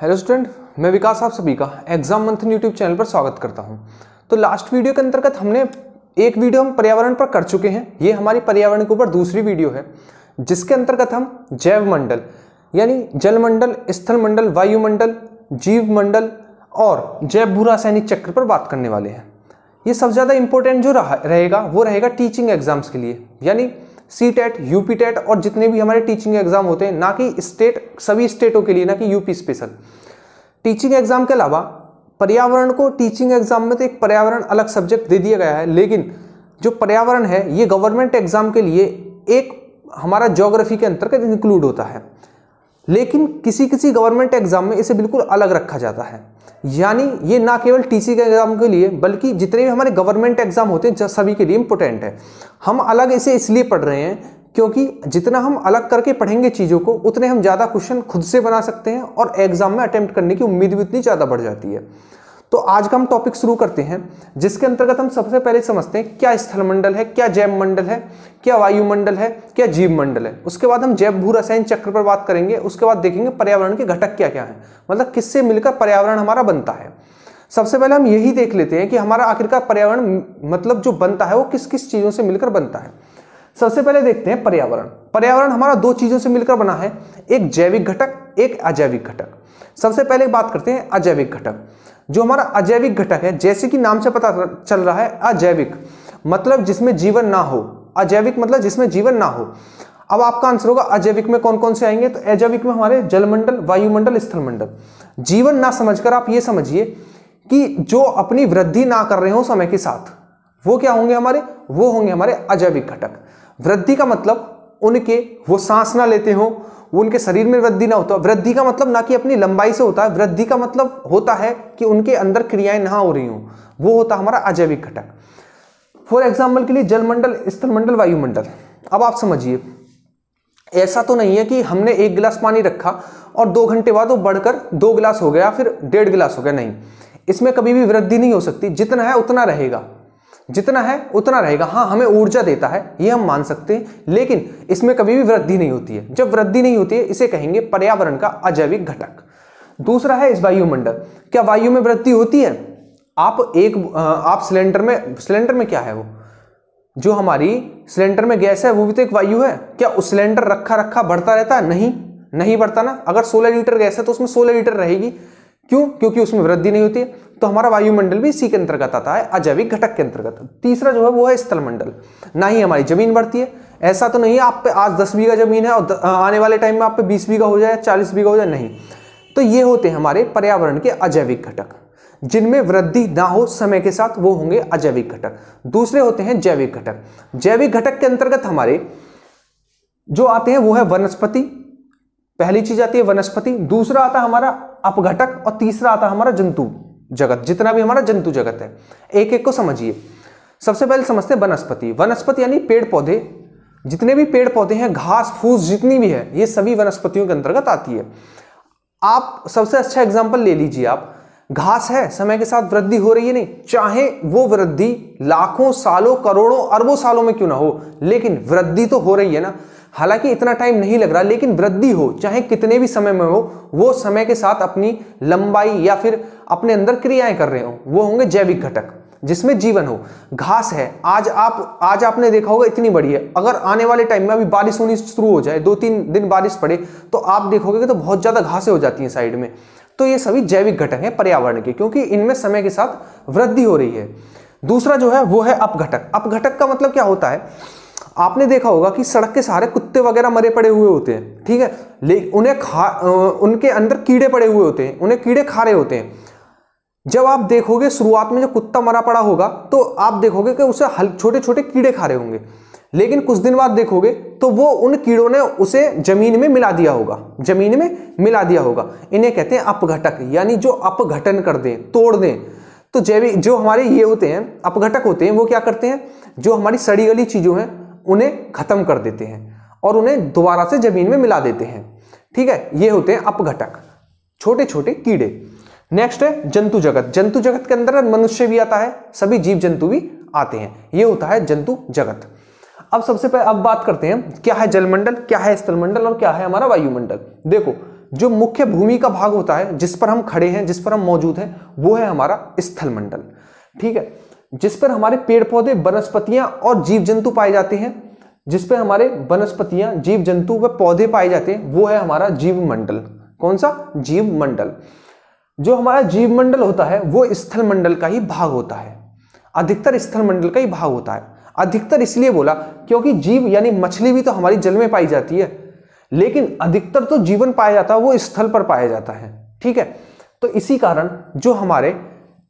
hello student मैं विकास आप सभी का एग्जाम मंथन यूट्यूब चैनल पर स्वागत करता हूं तो लास्ट वीडियो के अंतर्गत हमने एक वीडियो हम पर्यावरण पर कर चुके हैं ये हमारी पर्यावरण के ऊपर दूसरी वीडियो है जिसके अंतर्गत हम जैव मंडल यानी जलमंडल स्थल मंडल वायुमंडल जीव मंडल और जैव भू रासायनिक चक्र पर बात करने वाले हैं ये सबसे ज़्यादा इंपॉर्टेंट जो रहा रहेगा वो रहेगा टीचिंग एग्जाम्स के लिए यानी सी टेट यूपी टेट और जितने भी हमारे टीचिंग एग्जाम होते हैं ना कि स्टेट सभी स्टेटों के लिए ना कि यूपी स्पेशल टीचिंग एग्जाम के अलावा पर्यावरण को टीचिंग एग्जाम में तो एक पर्यावरण अलग सब्जेक्ट दे दिया गया है लेकिन जो पर्यावरण है ये गवर्नमेंट एग्जाम के लिए एक हमारा जोग्राफी के अंतर्गत इंक्लूड होता है लेकिन किसी किसी गवर्नमेंट एग्ज़ाम में इसे बिल्कुल अलग रखा जाता है यानी ये ना केवल टीसी के एग्ज़ाम के लिए बल्कि जितने भी हमारे गवर्नमेंट एग्ज़ाम होते हैं सभी के लिए इंपोर्टेंट है हम अलग इसे इसलिए पढ़ रहे हैं क्योंकि जितना हम अलग करके पढ़ेंगे चीज़ों को उतने हम ज़्यादा क्वेश्चन खुद से बना सकते हैं और एग्ज़ाम में अटैम्प्ट करने की उम्मीद भी उतनी ज़्यादा बढ़ जाती है तो आज का हम टॉपिक शुरू करते हैं जिसके अंतर्गत हम सबसे पहले समझते हैं क्या स्थलमंडल है क्या जैव मंडल है क्या वायुमंडल है क्या जीव मंडल है उसके बाद हम जैव भू रसायन चक्र पर बात करेंगे उसके बाद देखेंगे पर्यावरण के घटक क्या क्या है मतलब किससे मिलकर पर्यावरण हमारा बनता है सबसे पहले हम यही देख लेते हैं कि हमारा आखिरकार पर्यावरण मतलब जो बनता है वो किस किस चीज़ों से मिलकर बनता है सबसे पहले देखते हैं पर्यावरण पर्यावरण हमारा दो चीज़ों से मिलकर बना है एक जैविक घटक एक अजैविक घटक सबसे पहले बात करते हैं अजैविक घटक जो हमारा अजैविक घटक है जैसे कि नाम से पता चल रहा है अजैविक मतलब जिसमें जीवन ना हो अजैविक मतलब जिसमें जीवन ना हो अब आपका आंसर होगा अजैविक में कौन कौन से आएंगे तो अजैविक में हमारे जलमंडल वायुमंडल स्थलमंडल जीवन ना समझकर आप ये समझिए कि जो अपनी वृद्धि ना कर रहे हो समय के साथ वो क्या होंगे हमारे वो होंगे हमारे अजैविक घटक वृद्धि का मतलब उनके वो सांस ना लेते हों वो उनके शरीर में वृद्धि ना होता वृद्धि का मतलब ना कि अपनी लंबाई से होता है वृद्धि का मतलब होता है कि उनके अंदर क्रियाएं ना हो रही हों वो होता हमारा अजैविक घटक फॉर एग्जाम्पल के लिए जलमंडल स्थलमंडल वायुमंडल अब आप समझिए ऐसा तो नहीं है कि हमने एक गिलास पानी रखा और दो घंटे बाद वो बढ़कर दो गिलास हो गया फिर डेढ़ गिलास हो गया नहीं इसमें कभी भी वृद्धि नहीं हो सकती जितना है उतना रहेगा जितना है उतना रहेगा हाँ हमें ऊर्जा देता है ये हम मान सकते हैं लेकिन इसमें कभी भी वृद्धि नहीं होती है जब वृद्धि नहीं होती है इसे कहेंगे पर्यावरण का अजैविक घटक दूसरा है इस वायुमंडल क्या वायु में वृद्धि होती है आप एक आप सिलेंडर में सिलेंडर में क्या है वो जो हमारी सिलेंडर में गैस है वो भी तो एक वायु है क्या उस सिलेंडर रखा रखा बढ़ता रहता है नहीं नहीं बढ़ता ना अगर 16 लीटर गैस है तो उसमें 16 लीटर रहेगी क्यों क्योंकि उसमें वृद्धि नहीं होती है तो हमारा वायुमंडल भी इसी के अंतर्गत आता है अजैविक घटक के अंतर्गत तीसरा जो है वो है स्थलमंडल ना ही हमारी जमीन बढ़ती है ऐसा तो नहीं है आप पे आज दस बीघा जमीन है और आने वाले टाइम में आप पे बीस बीघा हो जाए चालीस बीघा हो जाए नहीं तो ये होते हैं हमारे पर्यावरण के अजैविक घटक जिनमें वृद्धि ना हो समय के साथ वो होंगे अजैविक घटक दूसरे होते हैं जैविक घटक जैविक घटक के अंतर्गत हमारे जो आते हैं वो है वनस्पति पहली चीज आती है वनस्पति दूसरा आता है हमारा अपघटक और तीसरा आता है हमारा जंतु जगत जितना भी हमारा जंतु जगत है एक एक को समझिए सबसे पहले समझते हैं वनस्पति वनस्पति यानी पेड़ पौधे जितने भी पेड़ पौधे हैं घास फूस जितनी भी है ये सभी वनस्पतियों के अंतर्गत आती है आप सबसे अच्छा एग्जाम्पल ले लीजिए आप घास है समय के साथ वृद्धि हो रही है नहीं चाहे वो वृद्धि लाखों सालों करोड़ों अरबों सालों में क्यों ना हो लेकिन वृद्धि तो हो रही है ना हालांकि इतना टाइम नहीं लग रहा लेकिन वृद्धि हो चाहे कितने भी समय में हो वो समय के साथ अपनी लंबाई या फिर अपने अंदर क्रियाएं कर रहे हो वो होंगे जैविक घटक जिसमें जीवन हो घास है आज आप आज आपने देखा होगा इतनी बड़ी है अगर आने वाले टाइम में अभी बारिश होनी शुरू हो जाए दो तीन दिन बारिश पड़े तो आप देखोगे कि तो बहुत ज़्यादा घासें हो जाती हैं साइड में तो ये सभी जैविक घटक हैं पर्यावरण के क्योंकि इनमें समय के साथ वृद्धि हो रही है दूसरा जो है वो है अपघटक अपघटक का मतलब क्या होता है आपने देखा होगा कि सड़क के सारे कुत्ते वगैरह मरे पड़े हुए होते हैं ठीक है लेकिन उन्हें खा उनके अंदर कीड़े पड़े हुए होते हैं उन्हें कीड़े खा रहे होते हैं जब आप देखोगे शुरुआत में जो कुत्ता मरा पड़ा होगा तो आप देखोगे कि उसे हल छोटे छोटे कीड़े खा रहे होंगे लेकिन कुछ दिन बाद देखोगे तो वो उन कीड़ों ने उसे जमीन में मिला दिया होगा जमीन में मिला दिया होगा इन्हें कहते हैं अपघटक यानी जो अपघटन कर दें तोड़ दें तो जैविक जो हमारे ये होते हैं अपघटक होते हैं वो क्या करते हैं जो हमारी सड़ी गली चीज़ों हैं उन्हें ख़त्म कर देते हैं और उन्हें दोबारा से ज़मीन में मिला देते हैं ठीक है ये होते हैं अपघटक छोटे छोटे कीड़े नेक्स्ट है जंतु जगत जंतु जगत के अंदर मनुष्य भी आता है सभी जीव जंतु भी आते हैं ये होता है जंतु जगत अब सबसे पहले अब बात करते हैं क्या है जलमंडल क्या है स्थलमंडल और क्या है हमारा वायुमंडल देखो जो मुख्य भूमि का भाग होता है जिस पर हम खड़े हैं जिस पर हम मौजूद हैं वो है हमारा स्थलमंडल ठीक है जिस पर हमारे पेड़ पौधे वनस्पतियां और जीव जंतु पाए जाते हैं जिस पर हमारे वनस्पतियां जीव जंतु व पौधे पाए जाते हैं वो है हमारा जीव मंडल कौन सा जीव मंडल जो हमारा जीव मंडल होता है वो स्थल मंडल का ही भाग होता है अधिकतर स्थल मंडल का ही भाग होता है अधिकतर इसलिए बोला क्योंकि जीव यानी मछली भी तो हमारी जल में पाई जाती है लेकिन अधिकतर तो जीवन पाया जाता है वो स्थल पर पाया जाता है ठीक है तो इसी कारण जो हमारे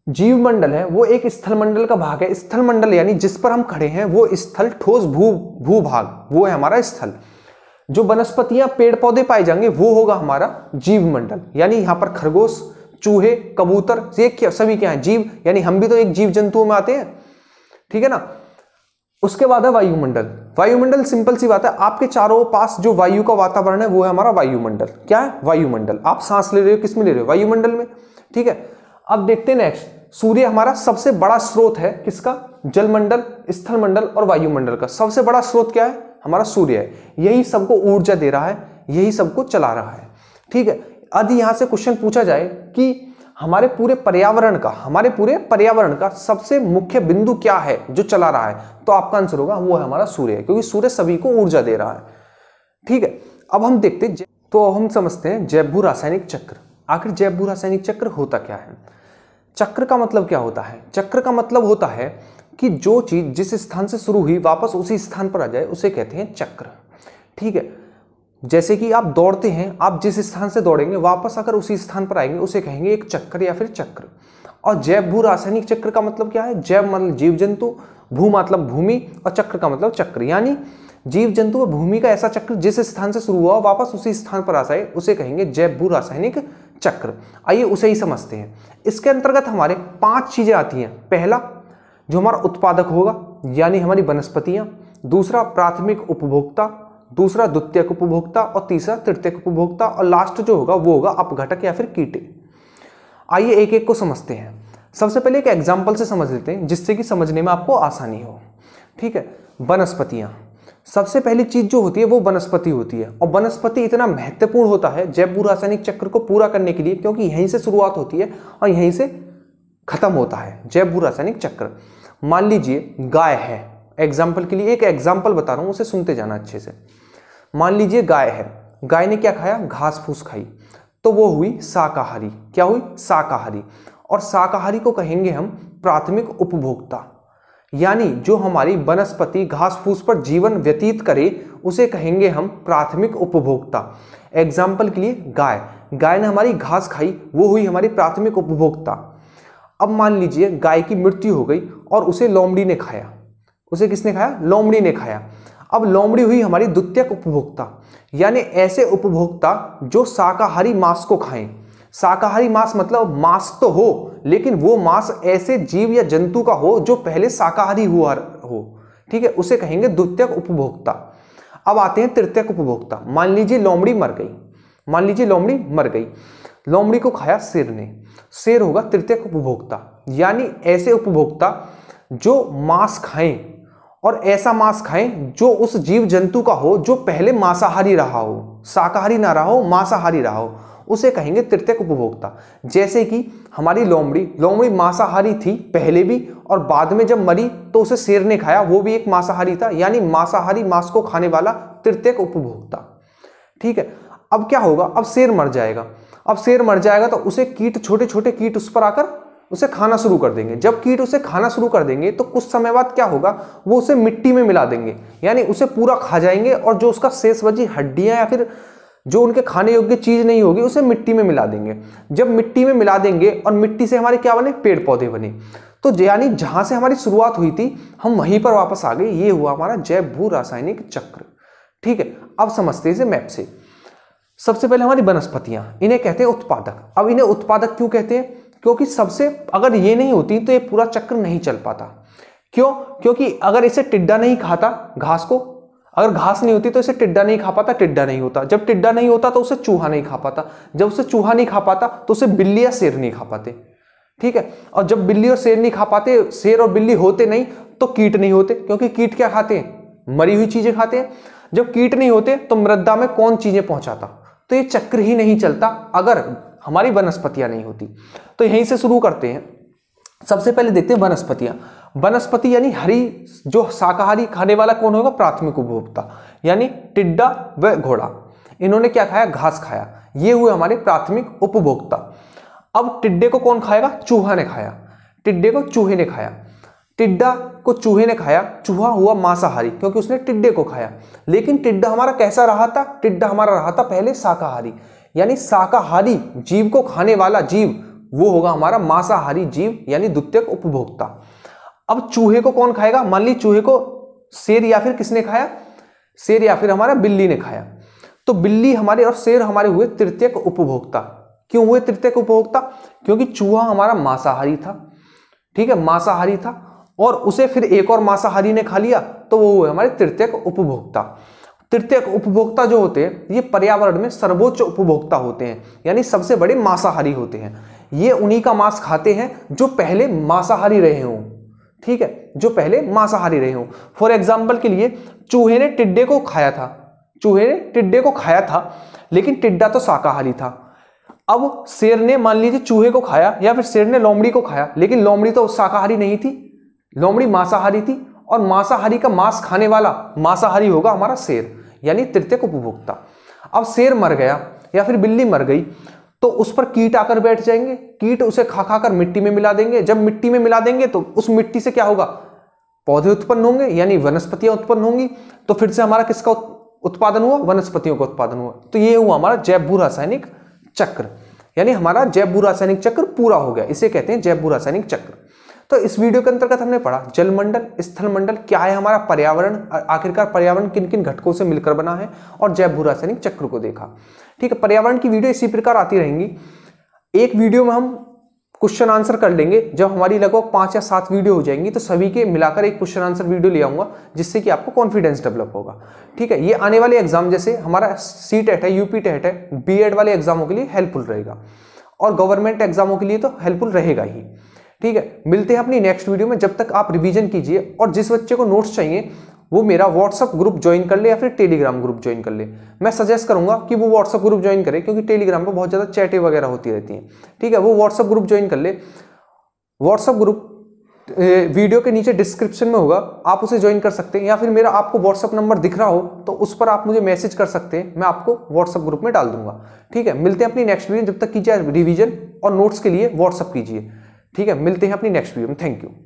जीव मंडल है वो एक स्थल मंडल का भाग है स्थल मंडल यानी जिस पर हम खड़े हैं वो स्थल ठोस भू भू भाग वो है हमारा स्थल जो वनस्पतियां पेड़ पौधे पाए जाएंगे वो होगा हमारा जीव मंडल यानी यहाँ पर खरगोश चूहे कबूतर ये क्या सभी क्या है जीव यानी हम भी तो एक जीव जंतुओं में आते हैं ठीक है ना उसके बाद है वायुमंडल वायुमंडल सिंपल सी बात है आपके चारों पास जो वायु का वातावरण है वो है हमारा वायुमंडल क्या है वायुमंडल आप सांस ले रहे हो किसमें ले रहे हो वायुमंडल में ठीक है अब देखते हैं नेक्स्ट सूर्य हमारा सबसे बड़ा स्रोत है किसका जलमंडल मंडल और वायुमंडल का सबसे बड़ा स्रोत क्या है हमारा सूर्य है यही सबको ऊर्जा दे रहा है यही सबको चला रहा है ठीक है अब यहाँ से क्वेश्चन पूछा जाए कि हमारे पूरे पर्यावरण का हमारे पूरे पर्यावरण का सबसे मुख्य बिंदु क्या है जो चला रहा है तो आपका आंसर होगा वो है हमारा सूर्य क्योंकि सूर्य सभी को ऊर्जा दे रहा है ठीक है अब हम देखते तो हम समझते हैं जयभू रासायनिक चक्र आखिर जयपुर रासायनिक चक्र होता क्या है चक्र का मतलब क्या होता है चक्र का मतलब होता है कि जो चीज़ जिस स्थान से शुरू हुई वापस उसी स्थान पर आ जाए उसे कहते हैं चक्र ठीक है जैसे कि आप दौड़ते हैं आप जिस स्थान से दौड़ेंगे वापस अगर उसी स्थान पर आएंगे उसे कहेंगे एक चक्कर या फिर चक्र और जैव भू रासायनिक चक्र का मतलब क्या है जैव मतलब जीव जंतु भू मतलब भूमि और चक्र का मतलब चक्र यानी जीव जंतु व भूमि का ऐसा चक्र जिस स्थान से शुरू हुआ वापस उसी स्थान पर आ जाए उसे कहेंगे जैव भू रासायनिक चक्र आइए उसे ही समझते हैं इसके अंतर्गत हमारे पांच चीज़ें आती हैं पहला जो हमारा उत्पादक होगा यानी हमारी वनस्पतियाँ दूसरा प्राथमिक उपभोक्ता दूसरा द्वितीयक उपभोक्ता और तीसरा तृतीयक उपभोक्ता और लास्ट जो होगा वो होगा अपघटक या फिर कीटे आइए एक एक को समझते हैं सबसे पहले एक एग्जाम्पल से समझ लेते हैं जिससे कि समझने में आपको आसानी हो ठीक है वनस्पतियाँ सबसे पहली चीज जो होती है वो वनस्पति होती है और वनस्पति इतना महत्वपूर्ण होता है जैव रासायनिक चक्र को पूरा करने के लिए क्योंकि यहीं से शुरुआत होती है और यहीं से खत्म होता है जैव रासायनिक चक्र मान लीजिए गाय है एग्जाम्पल के लिए एक एग्जाम्पल बता रहा हूँ उसे सुनते जाना अच्छे से मान लीजिए गाय है गाय ने क्या खाया घास फूस खाई तो वो हुई शाकाहारी क्या हुई शाकाहारी और शाकाहारी को कहेंगे हम प्राथमिक उपभोक्ता यानी जो हमारी वनस्पति घास फूस पर जीवन व्यतीत करे उसे कहेंगे हम प्राथमिक उपभोक्ता एग्जाम्पल के लिए गाय गाय ने हमारी घास खाई वो हुई हमारी प्राथमिक उपभोक्ता अब मान लीजिए गाय की मृत्यु हो गई और उसे लोमड़ी ने खाया उसे किसने खाया लोमड़ी ने खाया अब लोमड़ी हुई हमारी द्वितीयक उपभोक्ता यानी ऐसे उपभोक्ता जो शाकाहारी मांस को खाएं शाकाहारी मांस मतलब मांस तो हो लेकिन वो मांस ऐसे जीव या जंतु का हो जो पहले शाकाहारी हुआ हो ठीक है उसे कहेंगे द्वितीयक उपभोक्ता अब आते हैं तृतीयक उपभोक्ता मान लीजिए लोमड़ी मर गई मान लीजिए लोमड़ी मर गई लोमड़ी को खाया शेर ने शेर होगा तृतीयक उपभोक्ता यानी ऐसे उपभोक्ता जो मांस खाएं और ऐसा मांस खाएं जो उस जीव जंतु का हो जो पहले मांसाहारी रहा हो शाकाहारी ना रहा हो मांसाहारी रहा हो उसे कहेंगे तृतीयक उपभोक्ता जैसे कि हमारी लोमड़ी लोमड़ी मांसाहारी थी पहले भी और बाद में जब मरी तो उसे शेर ने खाया वो भी एक मांसाहारी था यानी मांसाहारी मांस को खाने वाला तृतीयक उपभोक्ता ठीक है अब क्या होगा अब शेर मर जाएगा अब शेर मर जाएगा तो उसे कीट छोटे छोटे कीट उस पर आकर उसे खाना शुरू कर देंगे जब कीट उसे खाना शुरू कर देंगे तो कुछ समय बाद क्या होगा वो उसे मिट्टी में मिला देंगे यानी उसे पूरा खा जाएंगे और जो उसका शेष बची हड्डियां या फिर जो उनके खाने योग्य चीज़ नहीं होगी उसे मिट्टी में मिला देंगे जब मिट्टी में मिला देंगे और मिट्टी से हमारे क्या बने पेड़ पौधे बने तो यानी जहाँ से हमारी शुरुआत हुई थी हम वहीं पर वापस आ गए ये हुआ हमारा जैव भू रासायनिक चक्र ठीक है अब समझते हैं इसे मैप से सबसे पहले हमारी वनस्पतियाँ इन्हें कहते हैं उत्पादक अब इन्हें उत्पादक क्यों कहते हैं क्योंकि सबसे अगर ये नहीं होती तो ये पूरा चक्र नहीं चल पाता क्यों क्योंकि अगर इसे टिड्डा नहीं खाता घास को अगर घास नहीं होती तो इसे टिड्डा नहीं खा पाता टिड्डा नहीं होता जब टिड्डा नहीं होता तो उसे चूहा नहीं खा पाता जब उसे चूहा नहीं खा पाता तो उसे बिल्ली या शेर नहीं खा पाते ठीक है और जब बिल्ली और शेर नहीं खा पाते शेर और बिल्ली होते नहीं तो कीट नहीं होते क्योंकि कीट क्या खाते हैं मरी हुई चीजें खाते हैं जब कीट नहीं होते तो मृदा में कौन चीजें पहुंचाता तो ये चक्र ही नहीं चलता अगर हमारी वनस्पतियां नहीं होती तो यहीं से शुरू करते हैं सबसे पहले देखते हैं वनस्पतियां वनस्पति यानी हरी जो शाकाहारी खाने वाला कौन होगा प्राथमिक उपभोक्ता यानी टिड्डा व घोड़ा इन्होंने क्या खाया घास खाया ये हुए हमारे प्राथमिक उपभोक्ता अब टिड्डे को कौन खाएगा चूहा ने खाया टिड्डे को चूहे ने खाया टिड्डा को चूहे ने खाया चूहा हुआ मांसाहारी क्योंकि उसने टिड्डे को खाया लेकिन टिड्डा हमारा कैसा रहा था टिड्डा हमारा रहा था पहले शाकाहारी यानी शाकाहारी जीव को खाने वाला जीव वो होगा हमारा मांसाहारी जीव यानी द्वितीयक उपभोक्ता अब चूहे को कौन खाएगा मान ली चूहे को शेर या फिर किसने खाया शेर या फिर हमारा बिल्ली ने खाया तो बिल्ली हमारे और शेर हमारे हुए तृतीय उपभोक्ता क्यों हुए तृतीय उपभोक्ता क्योंकि चूहा हमारा मांसाहारी था ठीक है मांसाहारी था और उसे फिर एक और मांसाहारी ने खा लिया तो वो हुए हमारे तृतीय उपभोक्ता तृतीय उपभोक्ता जो होते हैं ये पर्यावरण में सर्वोच्च उपभोक्ता होते हैं यानी सबसे बड़े मांसाहारी होते हैं ये उन्हीं का मांस खाते हैं जो पहले मांसाहारी रहे हों ठीक है जो पहले मांसाहारी रहे हों फॉर एग्जाम्पल के लिए चूहे ने टिड्डे को खाया था चूहे ने टिड्डे को खाया था लेकिन टिड्डा तो शाकाहारी था अब शेर ने मान लीजिए चूहे को खाया या फिर शेर ने लोमड़ी को खाया लेकिन लोमड़ी तो शाकाहारी नहीं थी लोमड़ी मांसाहारी थी और मांसाहारी का मांस खाने वाला मांसाहारी होगा हमारा शेर यानी तृतीय उपभोक्ता अब शेर मर गया या फिर बिल्ली मर गई तो उस पर कीट आकर बैठ जाएंगे कीट उसे खा खाकर मिट्टी में मिला देंगे जब मिट्टी में मिला देंगे तो उस मिट्टी से क्या होगा पौधे उत्पन्न होंगे यानी वनस्पतियां उत्पन्न होंगी तो फिर से हमारा किसका उत्पादन हुआ वनस्पतियों का उत्पादन हुआ तो ये हुआ हमारा जैव भू रासायनिक चक्र यानी हमारा जैव भू रासायनिक चक्र पूरा हो गया इसे कहते हैं जैव भू रासायनिक चक्र तो इस वीडियो के अंतर्गत हमने पढ़ा जलमंडल स्थलमंडल क्या है हमारा पर्यावरण आखिरकार पर्यावरण किन किन घटकों से मिलकर बना है और जय भू रासायनिक चक्र को देखा ठीक है पर्यावरण की वीडियो इसी प्रकार आती रहेंगी एक वीडियो में हम क्वेश्चन आंसर कर लेंगे जब हमारी लगभग पांच या सात वीडियो हो जाएंगी तो सभी के मिलाकर एक क्वेश्चन आंसर वीडियो ले आऊंगा जिससे कि आपको कॉन्फिडेंस डेवलप होगा ठीक है ये आने वाले एग्जाम जैसे हमारा सी टेट e है यूपी टेट e है बीएड वाले एग्जामों के लिए हेल्पफुल रहेगा और गवर्नमेंट एग्जामों के लिए तो हेल्पफुल रहेगा ही ठीक है मिलते हैं अपनी नेक्स्ट वीडियो में जब तक आप रिवीजन कीजिए और जिस बच्चे को नोट्स चाहिए वो मेरा व्हाट्सअप ग्रुप ज्वाइन कर ले या फिर टेलीग्राम ग्रुप ज्वाइन कर ले मैं सजेस्ट करूंगा कि वो व्हाट्सअप ग्रुप ज्वाइन करे क्योंकि टेलीग्राम पर बहुत ज़्यादा चैटें वगैरह होती रहती हैं ठीक है वो व्हाट्सअप ग्रुप ज्वाइन कर ले व्हाट्सअप ग्रुप वीडियो के नीचे डिस्क्रिप्शन में होगा आप उसे ज्वाइन कर सकते हैं या फिर मेरा आपको व्हाट्सअप नंबर दिख रहा हो तो उस पर आप मुझे मैसेज कर सकते हैं मैं आपको व्हाट्सअप ग्रुप में डाल दूंगा ठीक है मिलते हैं अपनी नेक्स्ट वीडियो जब तक कीजिए रिवीजन और नोट्स के लिए व्हाट्सअप कीजिए ठीक है मिलते हैं अपनी नेक्स्ट वीडियो में थैंक यू